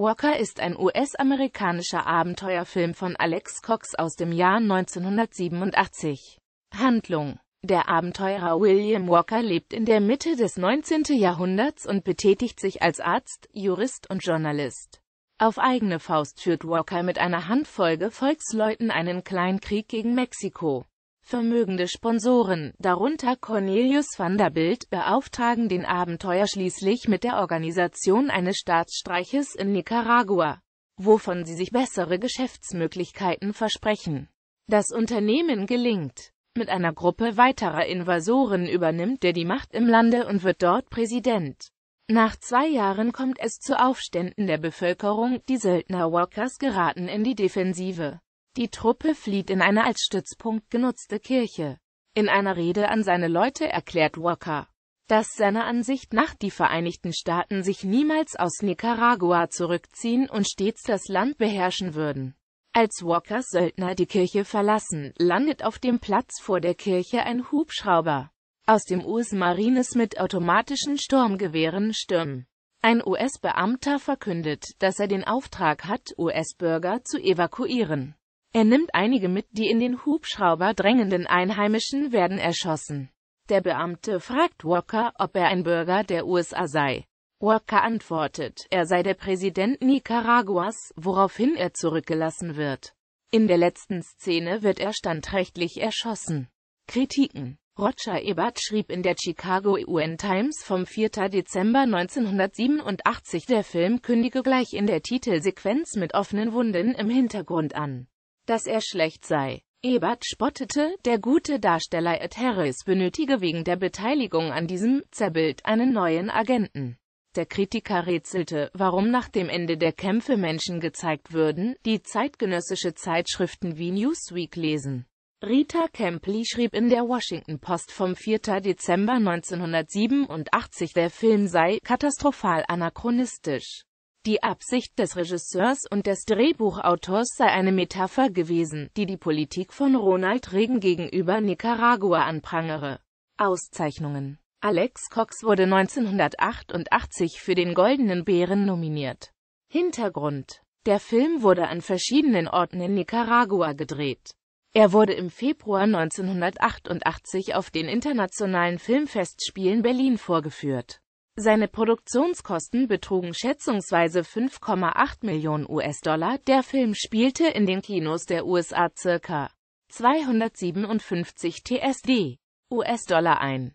Walker ist ein US-amerikanischer Abenteuerfilm von Alex Cox aus dem Jahr 1987. Handlung der Abenteurer William Walker lebt in der Mitte des 19. Jahrhunderts und betätigt sich als Arzt, Jurist und Journalist. Auf eigene Faust führt Walker mit einer Handvoll Gefolgsleuten einen kleinen Krieg gegen Mexiko. Vermögende Sponsoren, darunter Cornelius Vanderbilt, beauftragen den Abenteuer schließlich mit der Organisation eines Staatsstreiches in Nicaragua, wovon sie sich bessere Geschäftsmöglichkeiten versprechen. Das Unternehmen gelingt. Mit einer Gruppe weiterer Invasoren übernimmt er die Macht im Lande und wird dort Präsident. Nach zwei Jahren kommt es zu Aufständen der Bevölkerung, die Söldner Walkers geraten in die Defensive. Die Truppe flieht in eine als Stützpunkt genutzte Kirche. In einer Rede an seine Leute erklärt Walker, dass seiner Ansicht nach die Vereinigten Staaten sich niemals aus Nicaragua zurückziehen und stets das Land beherrschen würden. Als Walkers Söldner die Kirche verlassen, landet auf dem Platz vor der Kirche ein Hubschrauber aus dem US-Marines mit automatischen Sturmgewehren stürmen. Ein US-Beamter verkündet, dass er den Auftrag hat, US-Bürger zu evakuieren. Er nimmt einige mit, die in den Hubschrauber drängenden Einheimischen werden erschossen. Der Beamte fragt Walker, ob er ein Bürger der USA sei. Walker antwortet, er sei der Präsident Nicaraguas, woraufhin er zurückgelassen wird. In der letzten Szene wird er standrechtlich erschossen. Kritiken Roger Ebert schrieb in der Chicago e UN Times vom 4. Dezember 1987, der Film kündige gleich in der Titelsequenz mit offenen Wunden im Hintergrund an dass er schlecht sei. Ebert spottete, der gute Darsteller Ed Harris benötige wegen der Beteiligung an diesem Zerbild einen neuen Agenten. Der Kritiker rätselte, warum nach dem Ende der Kämpfe Menschen gezeigt würden, die zeitgenössische Zeitschriften wie Newsweek lesen. Rita Kempley schrieb in der Washington Post vom 4. Dezember 1987, der Film sei katastrophal anachronistisch. Die Absicht des Regisseurs und des Drehbuchautors sei eine Metapher gewesen, die die Politik von Ronald Reagan gegenüber Nicaragua anprangere. Auszeichnungen Alex Cox wurde 1988 für den Goldenen Bären nominiert. Hintergrund Der Film wurde an verschiedenen Orten in Nicaragua gedreht. Er wurde im Februar 1988 auf den Internationalen Filmfestspielen Berlin vorgeführt. Seine Produktionskosten betrugen schätzungsweise 5,8 Millionen US-Dollar. Der Film spielte in den Kinos der USA ca. 257 TSD US-Dollar ein.